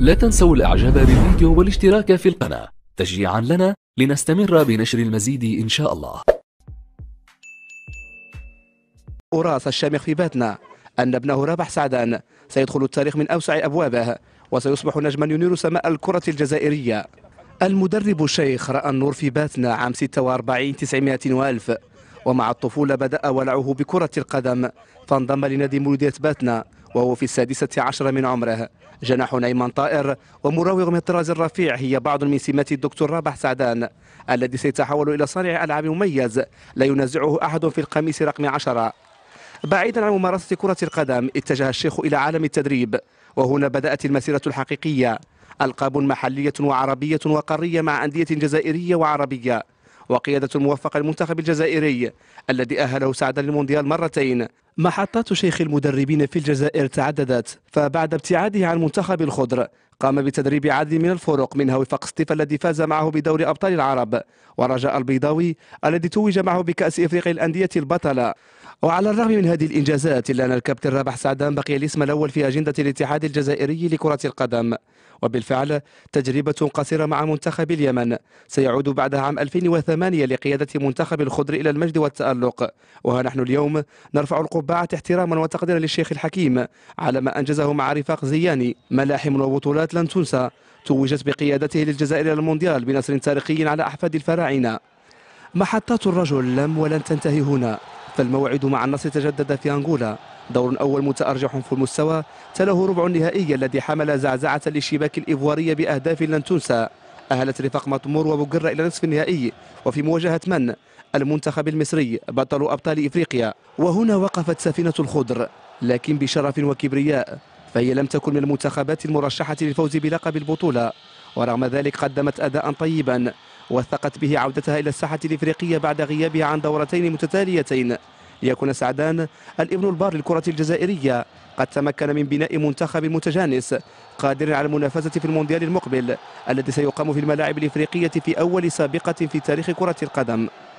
لا تنسوا الإعجاب بالفيديو والاشتراك في القناة تشجيعا لنا لنستمر بنشر المزيد إن شاء الله أراس الشامخ في باتنا أن ابنه رابح سعدان سيدخل التاريخ من أوسع أبوابه وسيصبح نجما ينير سماء الكرة الجزائرية المدرب الشيخ رأى النور في باتنا عام 46 900 وألف ومع الطفولة بدأ ولعه بكرة القدم فانضم لنادي مولودية باتنا وهو في السادسة عشر من عمره جناح نيمان طائر ومراوغ من الطراز الرفيع هي بعض من سمات الدكتور رابح سعدان الذي سيتحول إلى صانع ألعاب مميز لا ينازعه أحد في القميص رقم عشرة بعيدا عن ممارسة كرة القدم اتجه الشيخ إلى عالم التدريب وهنا بدأت المسيرة الحقيقية ألقاب محلية وعربية وقارية مع أندية جزائرية وعربية وقيادة الموفق المنتخب الجزائري الذي أهله سعدا للمونديال مرتين محطات شيخ المدربين في الجزائر تعددت فبعد ابتعاده عن منتخب الخضر قام بتدريب عدد من الفرق منها وفاق ستيف الذي فاز معه بدوري أبطال العرب ورجاء البيضاوي الذي توج معه بكأس إفريقيا الأندية البطلة وعلى الرغم من هذه الإنجازات إلا أن الكابتن رابح سعدان بقي الاسم الأول في أجندة الاتحاد الجزائري لكرة القدم وبالفعل تجربة قصيرة مع منتخب اليمن سيعود بعدها عام 2008 لقيادة منتخب الخضر إلى المجد والتألق وها نحن اليوم نرفع القبعة احتراما وتقديرا للشيخ الحكيم على ما أنجزه مع رفاق زياني ملاحم وبطولات السنوات لن تنسى توجت بقيادته للجزائر المونديال بنصر تاريخي على أحفاد الفراعنة محطات الرجل لم ولن تنتهي هنا فالموعد مع النصر تجدد في أنغولا دور أول متأرجح في المستوى تله ربع النهائي الذي حمل زعزعة للشباك الإيفوارية بأهداف لن تنسى أهلت رفاق مطمور وبقرة إلى نصف النهائي وفي مواجهة من؟ المنتخب المصري بطل أبطال إفريقيا وهنا وقفت سفينة الخضر لكن بشرف وكبرياء فهي لم تكن من المنتخبات المرشحة للفوز بلقب البطولة ورغم ذلك قدمت أداء طيبا وثقت به عودتها إلى الساحة الإفريقية بعد غيابها عن دورتين متتاليتين ليكون سعدان الابن البار للكرة الجزائرية قد تمكن من بناء منتخب متجانس قادر على المنافسة في المونديال المقبل الذي سيقام في الملاعب الإفريقية في أول سابقة في تاريخ كرة القدم